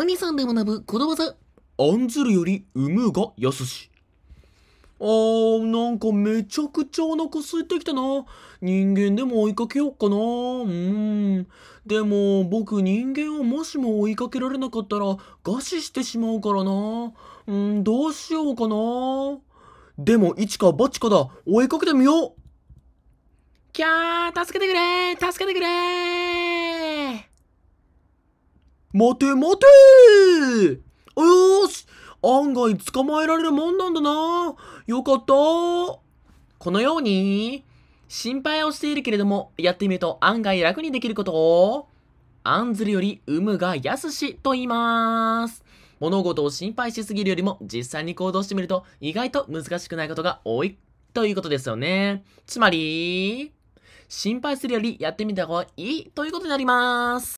海さんで学ぶことわざ。案ずるより産むが安し。あー、なんかめちゃくちゃお腹空いてきたな。人間でも追いかけようかな。うーん。でも、僕人間をもしも追いかけられなかったら、餓死してしまうからな。うん、どうしようかな。でも、いちかばちかだ。追いかけてみよう。キャー、助けてくれ助けてくれ待て待てよし案外捕まえられるもんなんだなよかったこのように、心配をしているけれども、やってみると案外楽にできることを、案ずるより有無が安しと言います。物事を心配しすぎるよりも実際に行動してみると意外と難しくないことが多いということですよね。つまり、心配するよりやってみた方がいいということになります。